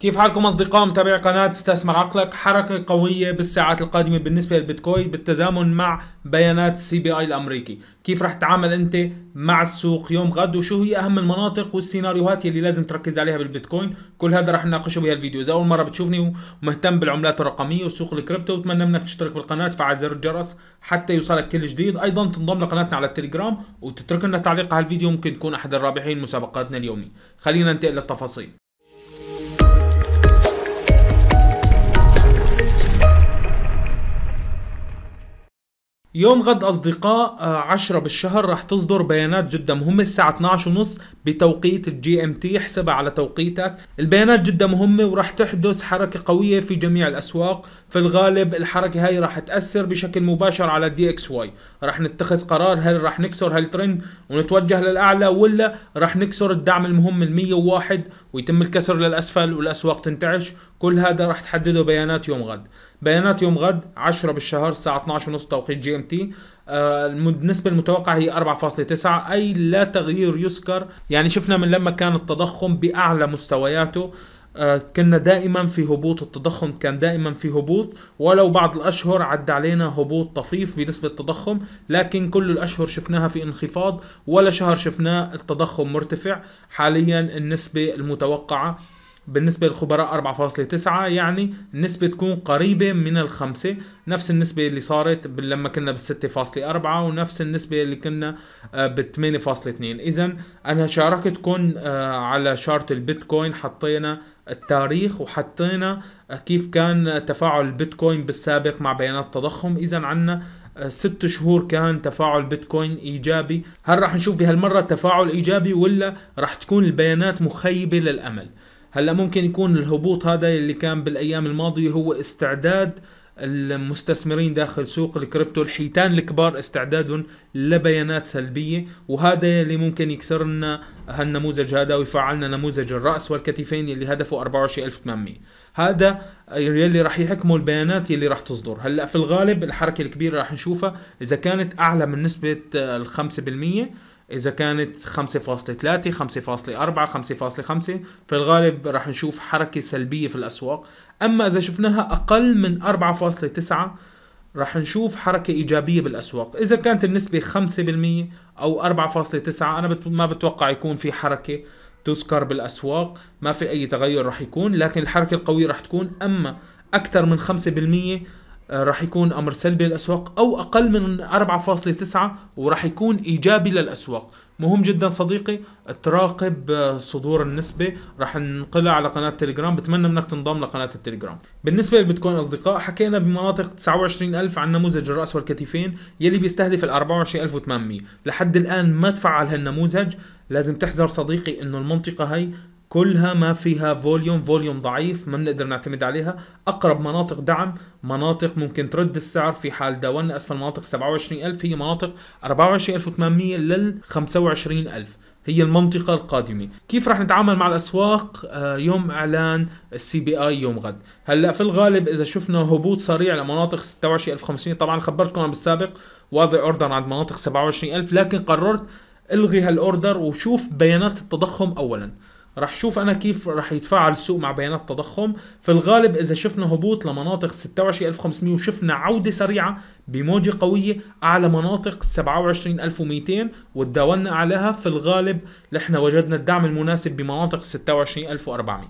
كيف حالكم اصدقاء متابعي قناه استثمر عقلك حركه قويه بالساعات القادمه بالنسبه للبيتكوين بالتزامن مع بيانات السي بي اي الامريكي كيف رح تتعامل انت مع السوق يوم غد وشو هي اهم المناطق والسيناريوهات اللي لازم تركز عليها بالبيتكوين كل هذا رح نناقشه بهالفيديو اذا اول مره بتشوفني ومهتم بالعملات الرقميه وسوق الكريبتو بتمنى منك تشترك بالقناه تفعل زر الجرس حتى يوصلك كل جديد ايضا تنضم لقناتنا على التليجرام وتترك لنا تعليق على الفيديو ممكن تكون احد الرابحين مسابقاتنا اليومية خلينا ننتقل للتفاصيل يوم غد أصدقاء 10 آه، بالشهر راح تصدر بيانات جدا مهمة الساعة 12 ونص بتوقيت الجي ام تي حسبها على توقيتك البيانات جدا مهمة وراح تحدث حركة قوية في جميع الأسواق في الغالب الحركه هاي راح تاثر بشكل مباشر على الدي اكس واي راح نتخذ قرار هل راح نكسر هالترند ونتوجه للاعلى ولا راح نكسر الدعم المهم من 101 ويتم الكسر للاسفل والاسواق تنتعش كل هذا راح تحدده بيانات يوم غد بيانات يوم غد 10 بالشهر الساعه 12:30 توقيت جي ام تي النسبة المتوقعة هي 4.9 أي لا تغيير يذكر يعني شفنا من لما كان التضخم بأعلى مستوياته آه، كنا دائما في هبوط التضخم كان دائما في هبوط ولو بعض الأشهر عد علينا هبوط طفيف بنسبة التضخم لكن كل الأشهر شفناها في انخفاض ولا شهر شفناه التضخم مرتفع حاليا النسبة المتوقعة بالنسبة للخبراء 4.9 يعني النسبة تكون قريبة من الخمسة نفس النسبة اللي صارت لما كنا بالستة فاصلة أربعة ونفس النسبة اللي كنا آه، بالثمانية فاصلة اثنين إذا أنا شاركتكم آه، على شارت البيتكوين حطينا التاريخ وحطينا آه، كيف كان تفاعل البيتكوين بالسابق مع بيانات التضخم إذا عنا ست شهور كان تفاعل بيتكوين ايجابي هل راح نشوف بهالمره تفاعل ايجابي ولا راح تكون البيانات مخيبه للامل هلا ممكن يكون الهبوط هذا اللي كان بالايام الماضيه هو استعداد المستثمرين داخل سوق الكريبتو الحيتان الكبار استعدادهم لبيانات سلبيه وهذا اللي ممكن يكسر لنا هالنموذج هذا ويفعلنا نموذج الراس والكتفين اللي هدفه 24800 هذا يلي راح يحكموا البيانات يلي راح تصدر هلا في الغالب الحركه الكبيره راح نشوفها اذا كانت اعلى من نسبه ال 5% اذا كانت 5.3 5.4 5.5 في الغالب راح نشوف حركه سلبيه في الاسواق اما اذا شفناها اقل من 4.9 راح نشوف حركة إيجابية بالأسواق إذا كانت النسبة 5% أو 4.9 أنا ما بتوقع يكون في حركة تذكر بالأسواق ما في أي تغير راح يكون لكن الحركة القوية راح تكون أما أكثر من 5% آه، راح يكون امر سلبي للاسواق او اقل من 4.9 وراح يكون ايجابي للاسواق مهم جدا صديقي تراقب آه، صدور النسبه راح ننقلها على قناه تليجرام بتمنى منك تنضم لقناه التليجرام بالنسبه للبيتكوين اصدقاء حكينا بمناطق 29000 عن نموذج الراس والكتفين يلي بيستهدف ال 24800 لحد الان ما تفعل هالنموذج لازم تحذر صديقي انه المنطقه هي كلها ما فيها فوليوم فوليوم ضعيف ما بنقدر نعتمد عليها اقرب مناطق دعم مناطق ممكن ترد السعر في حال داولنا اسفل مناطق 27000 هي مناطق 24800 لل 25000 هي المنطقة القادمة كيف رح نتعامل مع الأسواق آه، يوم إعلان السي بي آي يوم غد هلأ في الغالب إذا شفنا هبوط سريع لمناطق 26500 طبعا خبرتكم بالسابق واضع أوردر عند مناطق 27000 لكن قررت الغي هالاوردر وشوف بيانات التضخم اولا رح شوف انا كيف رح يتفاعل السوق مع بيانات التضخم في الغالب اذا شفنا هبوط لمناطق 26500 وشفنا عوده سريعه بموجه قويه اعلى مناطق 27200 وتداولنا عليها في الغالب لحنا وجدنا الدعم المناسب بمناطق 26400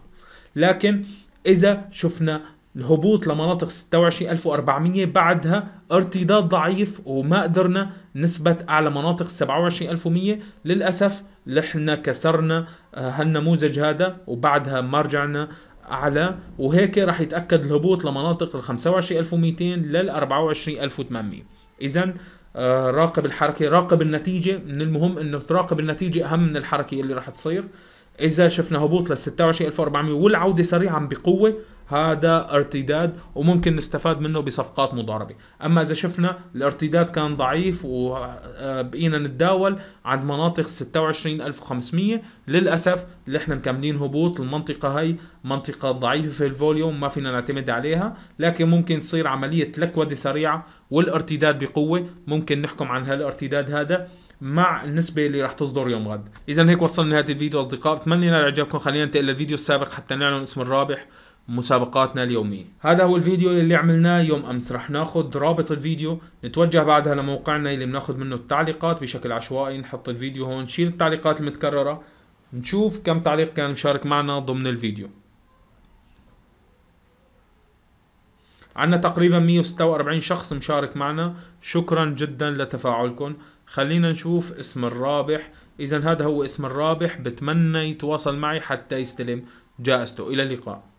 لكن اذا شفنا الهبوط لمناطق 26400 بعدها ارتداد ضعيف وما قدرنا نثبت أعلى مناطق 27100 للاسف نحن كسرنا آه، هالنموذج هذا وبعدها ما رجعنا اعلى وهيك راح يتاكد الهبوط لمناطق 25200 لل 24800 اذا آه، راقب الحركه راقب النتيجه من المهم انه تراقب النتيجه اهم من الحركه اللي راح تصير اذا شفنا هبوط لل 26400 والعوده سريعا بقوه هذا ارتداد وممكن نستفاد منه بصفقات مضاربه اما اذا شفنا الارتداد كان ضعيف وبقينا آه، نتداول عند مناطق 26500 للاسف اللي احنا مكملين هبوط المنطقه هي منطقه ضعيفه في الفوليوم ما فينا نعتمد عليها لكن ممكن تصير عمليه لكوده سريعه والارتداد بقوه ممكن نحكم عن هالارتداد هذا مع النسبة اللي رح تصدر يوم غد إذا هيك وصلنا لنهاية الفيديو أصدقاء بتمنى ينال إعجابكم خلينا ننتقل للفيديو السابق حتى نعلن اسم الرابح مسابقاتنا اليومية هذا هو الفيديو اللي عملناه يوم أمس رح ناخذ رابط الفيديو نتوجه بعدها لموقعنا اللي بناخذ منه التعليقات بشكل عشوائي نحط الفيديو هون نشيل التعليقات المتكررة نشوف كم تعليق كان مشارك معنا ضمن الفيديو عندنا تقريبا 146 شخص مشارك معنا شكرا جدا لتفاعلكم خلينا نشوف اسم الرابح اذا هذا هو اسم الرابح بتمنى يتواصل معي حتى يستلم جائزته الى اللقاء